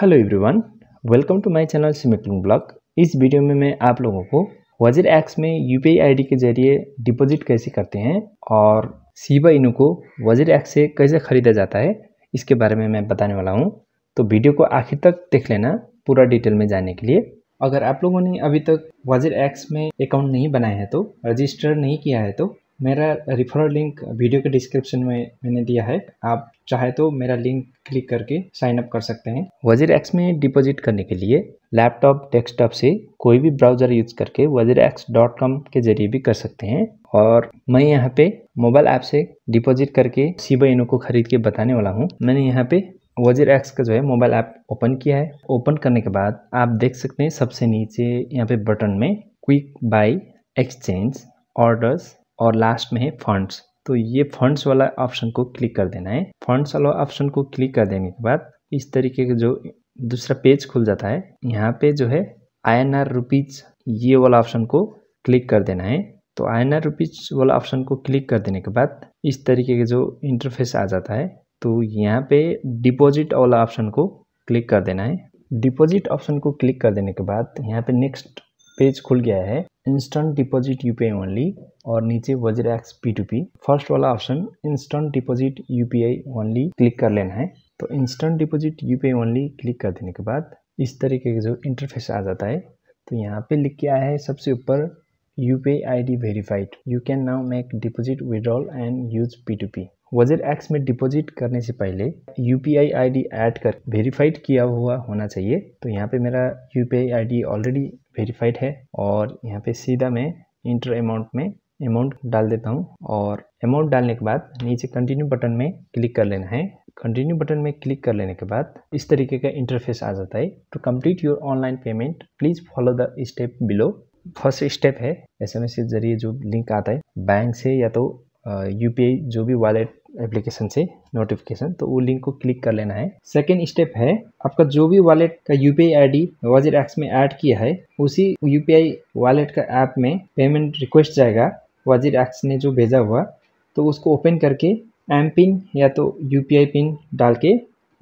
hello everyone welcome to my channel सिमिकलिंग blog इस video में मैं आप लोगों को वजर एक्स में यू पी के जरिए डिपॉजिट कैसे करते हैं और सीबा इनू को वजर एक्स से कैसे ख़रीदा जाता है इसके बारे में मैं बताने वाला हूँ तो वीडियो को आखिर तक देख लेना पूरा डिटेल में जाने के लिए अगर आप लोगों ने अभी तक वजर एक्स में अकाउंट नहीं बनाया है तो रजिस्टर नहीं किया है तो मेरा रिफरल लिंक वीडियो के डिस्क्रिप्शन में मैंने दिया है आप चाहे तो मेरा लिंक क्लिक करके साइन अप कर सकते हैं वजीर एक्स में डिपॉजिट करने के लिए लैपटॉप डेस्कटॉप से कोई भी ब्राउजर यूज करके वजीर एक्स डॉट कॉम के जरिए भी कर सकते हैं और मैं यहाँ पे मोबाइल ऐप से डिपॉजिट करके सीबा इनो को खरीद के बताने वाला हूँ मैंने यहाँ पे वजीर एक्स का जो है मोबाइल ऐप ओपन किया है ओपन करने के बाद आप देख सकते हैं सबसे नीचे यहाँ पे बटन में क्विक बाई एक्सचेंज ऑर्डर्स और लास्ट में है फंड्स तो ये फंड्स वाला ऑप्शन को क्लिक कर देना है फंड्स वाला ऑप्शन को क्लिक कर देने के बाद इस तरीके का जो दूसरा पेज खुल जाता है यहाँ पे जो है आई एन आर रुपीज ये वाला ऑप्शन को क्लिक कर देना है तो आई एन आर रुपीज वाला ऑप्शन को क्लिक कर देने के बाद इस तरीके का जो इंटरफेस आ जाता है तो यहाँ पे डिपॉजिट वाला ऑप्शन को क्लिक कर देना है डिपॉजिट ऑप्शन को क्लिक कर देने के बाद यहाँ पे नेक्स्ट पेज खुल गया है इंस्टेंट डिपॉजिट यूपीआई ओनली और नीचे X P to P first वाला option instant deposit UPI only click कर लेना है तो instant deposit UPI only click कर देने के बाद इस तरीके का जो इंटरफेस आ जाता है तो यहाँ पे लिख के आया है सबसे ऊपर U P I D verified you can now make deposit withdrawal and use P to P WazirX में डिपॉजिट करने से पहले U P I I D add कर वेरीफाइड किया हुआ होना चाहिए तो यहाँ पे मेरा U P I I D already verified है और यहाँ पे सीधा मैं इंटर अमाउंट में अमाउंट डाल देता हूँ और अमाउंट डालने के बाद नीचे कंटिन्यू बटन में क्लिक कर लेना है कंटिन्यू बटन में क्लिक कर लेने के बाद इस तरीके का इंटरफेस आ जाता है to complete your online payment please follow the step below first step है एस के जरिए जो लिंक आता है बैंक से या तो यूपीआई जो भी वॉलेट एप्लीकेशन से नोटिफिकेशन तो वो लिंक को क्लिक कर लेना है सेकेंड स्टेप है आपका जो भी वॉलेट का U P I WazirX में ऐड किया है उसी यू पी वॉलेट का ऐप में पेमेंट रिक्वेस्ट जाएगा वजीर एक्स ने जो भेजा हुआ तो उसको ओपन करके एम पिन या तो यू पिन डाल के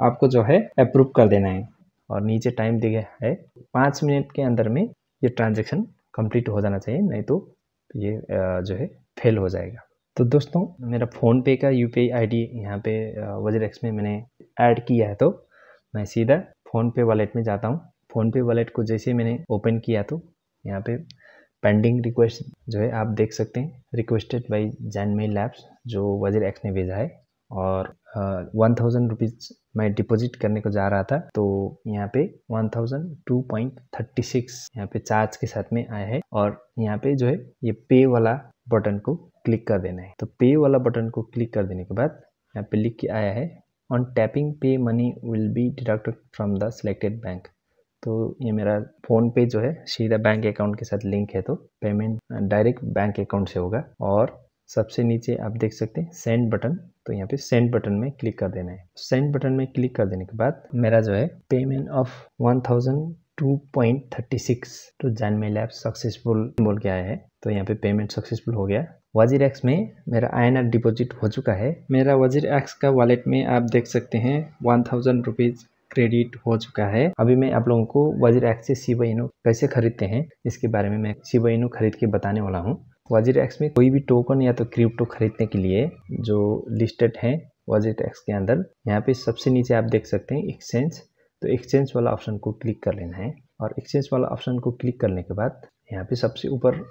आपको जो है अप्रूव कर देना है और नीचे टाइम दिया है पाँच मिनट के अंदर में ये ट्रांजेक्शन कंप्लीट हो जाना चाहिए नहीं तो ये जो है फेल हो जाएगा तो दोस्तों मेरा फ़ोनपे का यू पी आई डी यहाँ पे एक्स में मैंने ऐड किया है तो मैं सीधा फ़ोनपे वॉलेट में जाता हूँ फ़ोनपे वॉलेट को जैसे मैंने ओपन किया तो यहाँ पे पेंडिंग रिक्वेस्ट जो है आप देख सकते हैं requested by Zanmai labs जो वजर एक्स ने भेजा है और वन थाउजेंड रुपीज़ मैं डिपॉजिट करने को जा रहा था तो यहाँ पे one thousand two point thirty six यहाँ पे चार्ज के साथ में आया है और यहाँ पे जो है ये पे वाला बटन को क्लिक कर देना है तो पे वाला बटन को क्लिक कर देने के बाद यहाँ पे लिख के आया है on tapping pay money will be deducted from the selected bank तो ये मेरा फ़ोन पे जो है सीधा बैंक अकाउंट के साथ लिंक है तो पेमेंट डायरेक्ट बैंक अकाउंट से होगा और सबसे नीचे आप देख सकते हैं सेंड बटन तो यहाँ पे सेंड बटन में क्लिक कर देना है सेंड बटन में क्लिक कर देने के बाद मेरा जो है payment of one thousand two point thirty six to Zanmai lab successful बोल के आया है तो यहाँ पे पेमेंट सक्सेसफुल हो गया वजीर एक्स में मेरा आई डिपॉजिट हो चुका है मेरा वजीर एक्स का वॉलेट में आप देख सकते हैं वन थाउजेंड रुपीज़ क्रेडिट हो चुका है अभी मैं आप लोगों को वजीर एक्स से शिबा इनो कैसे खरीदते हैं इसके बारे में मैं शिबा खरीद के बताने वाला हूँ वजीर एक्स में कोई भी टोकन या तो क्रिप्टो खरीदने के लिए जो लिस्टेड हैं वजीर एक्स के अंदर यहाँ पे सबसे नीचे आप देख सकते हैं एक्सचेंज तो एक्सचेंज वाला ऑप्शन को क्लिक कर लेना है और एक्सचेंज वाला ऑप्शन को क्लिक करने के बाद यहाँ पे सबसे ऊपर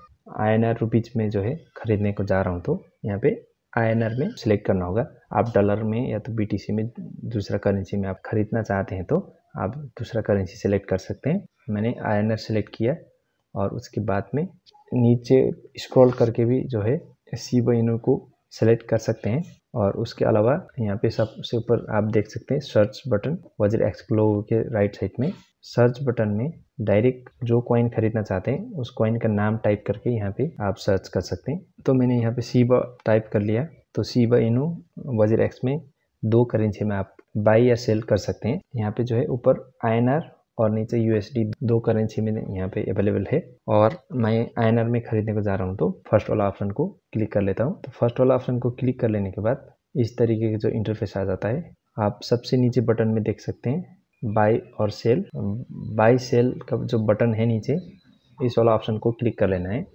आई एन आर रुपीज़ में जो है ख़रीदने को जा रहा हूँ तो यहाँ पे आई एन आर में सिलेक्ट करना होगा आप डॉलर में या तो बी टी सी में दूसरा करेंसी में आप ख़रीदना चाहते हैं तो आप दूसरा करेंसी सेलेक्ट कर सकते हैं मैंने आई एन आर सेलेक्ट किया और उसके बाद में नीचे स्क्रॉल करके भी जो है सी बहनो को सेलेक्ट कर सकते हैं और उसके अलावा यहाँ पे सबसे ऊपर आप देख सकते हैं सर्च बटन वजर एक्सप्लो के राइट साइड में सर्च बटन में डायरेक्ट जो कॉइन खरीदना चाहते हैं उस कॉइन का नाम टाइप करके यहाँ पे आप सर्च कर सकते हैं तो मैंने यहाँ पे सीबा टाइप कर लिया तो सीबा इनो वजीर एक्स में दो करेंसी में आप बाई या सेल कर सकते हैं यहाँ पे जो है ऊपर आईएनआर और नीचे यूएसडी दो करेंसी में यहाँ पे अवेलेबल है और मैं आई में खरीदने को जा रहा हूँ तो फर्स्ट वाला ऑप्शन को क्लिक कर लेता हूँ तो फर्स्ट वाला ऑप्शन को क्लिक कर लेने के बाद इस तरीके का जो इंटरफेस आ जाता है आप सबसे नीचे बटन में देख सकते हैं बाई और सेल बाई सेल का जो बटन है नीचे इस वाला ऑप्शन को क्लिक कर लेना है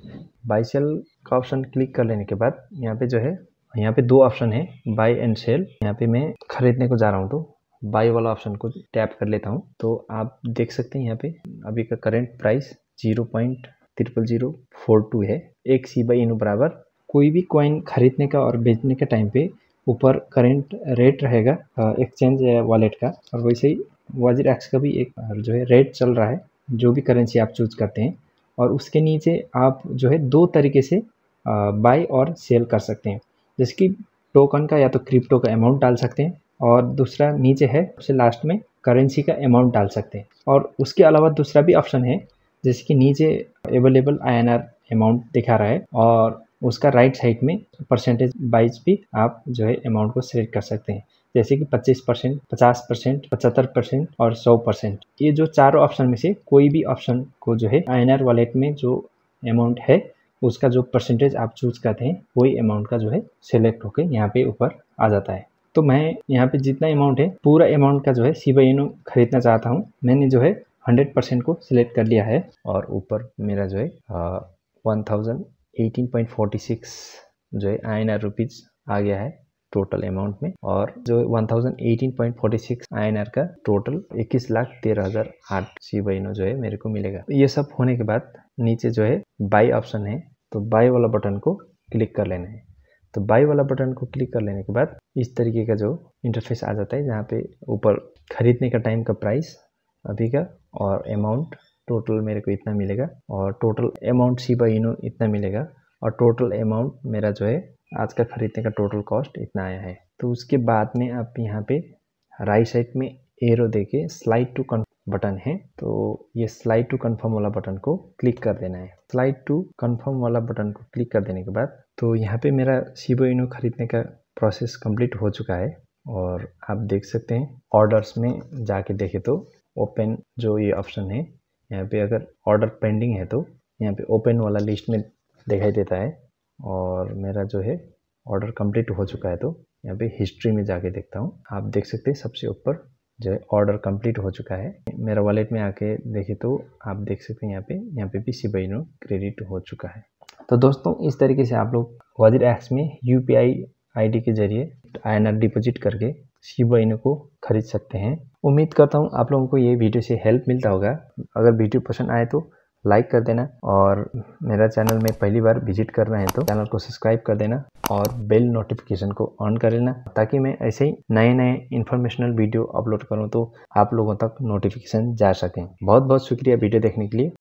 बाई सेल का ऑप्शन क्लिक कर लेने के बाद यहाँ पे जो है यहाँ पे दो ऑप्शन है बाय एंड सेल यहाँ पे मैं खरीदने को जा रहा हूँ तो बाई वाला ऑप्शन को टैप कर लेता हूँ तो आप देख सकते हैं यहाँ पे अभी का current price zero point triple zero four two है एक सी बाई इन बराबर कोई भी कॉइन खरीदने का और बेचने के टाइम पे ऊपर करेंट रेट रहेगा एक्सचेंज वॉलेट का और वैसे ही वाजिर एक्स का भी एक जो है रेट चल रहा है जो भी करेंसी आप चूज करते हैं और उसके नीचे आप जो है दो तरीके से बाई और सेल कर सकते हैं जैसे कि टोकन का या तो क्रिप्टो का अमाउंट डाल सकते हैं और दूसरा नीचे है उसे लास्ट में करेंसी का अमाउंट डाल सकते हैं और उसके अलावा दूसरा भी ऑप्शन है जैसे कि नीचे अवेलेबल आईएनआर अमाउंट दिखा रहा है और उसका राइट साइड में परसेंटेज वाइज भी आप जो है अमाउंट को सेलेक्ट कर सकते हैं जैसे कि 25 परसेंट पचास परसेंट पचहत्तर परसेंट और 100 परसेंट ये जो चारों ऑप्शन में से कोई भी ऑप्शन को जो है आई वॉलेट में जो अमाउंट है उसका जो परसेंटेज आप चूज करते हैं वही अमाउंट का जो है सिलेक्ट होकर यहाँ पे ऊपर आ जाता है तो मैं यहाँ पे जितना अमाउंट है पूरा अमाउंट का जो है सी बाई खरीदना चाहता हूँ मैंने जो है हंड्रेड परसेंट को सिलेक्ट कर लिया है और ऊपर मेरा जो है one thousand eighteen point forty six जो है आई एन आर रुपीज़ आ गया है टोटल अमाउंट में और जो 1018.46 आईएनआर का टोटल इक्कीस लाख तेरह हजार आठ सी बहनों जो है मेरे को मिलेगा ये सब होने के बाद नीचे जो है बाई ऑप्शन है तो बाई वाला बटन को क्लिक कर लेना है तो बाई वाला बटन को क्लिक कर लेने के बाद इस तरीके का जो इंटरफेस आ जाता है जहाँ पे ऊपर खरीदने का टाइम का प्राइस अभी का और अमाउंट टोटल मेरे को इतना मिलेगा और टोटल अमाउंट सी बाई इतना मिलेगा और टोटल अमाउंट मेरा जो है आज का ख़रीदने का टोटल कॉस्ट इतना आया है तो उसके बाद में आप यहाँ पे राइट साइड में एरो देके स्लाइड टू कन्फर्म बटन है तो ये स्लाइड टू कन्फर्म वाला बटन को क्लिक कर देना है स्लाइड टू कन्फर्म वाला बटन को क्लिक कर देने के बाद तो यहाँ पे मेरा शिवो इनो खरीदने का प्रोसेस कम्प्लीट हो चुका है और आप देख सकते हैं ऑर्डर्स में जाके देखे तो ओपन जो ये ऑप्शन है यहाँ पे अगर ऑर्डर पेंडिंग है तो यहाँ पे ओपन वाला लिस्ट में दिखाई देता है और मेरा जो है ऑर्डर कंप्लीट हो चुका है तो यहाँ पे हिस्ट्री में जाके देखता हूँ आप देख सकते हैं सबसे ऊपर जो है ऑर्डर कंप्लीट हो चुका है मेरा वॉलेट में आके देखे तो आप देख सकते हैं यहाँ पे यहाँ पे भी सी बहनो क्रेडिट हो चुका है तो दोस्तों इस तरीके से आप लोग वजीर एक्स में यू पी आई आई के जरिए आई डिपॉजिट करके सी बहनों को खरीद सकते हैं उम्मीद करता हूँ आप लोगों को ये वीडियो से हेल्प मिलता होगा अगर वीडियो पसंद आए तो लाइक कर देना और मेरा चैनल में पहली बार विजिट कर रहे हैं तो चैनल को सब्सक्राइब कर देना और बेल नोटिफिकेशन को ऑन कर लेना ताकि मैं ऐसे ही नए नए इन्फॉर्मेशनल वीडियो अपलोड करूँ तो आप लोगों तक नोटिफिकेशन जा सकें बहुत बहुत शुक्रिया वीडियो देखने के लिए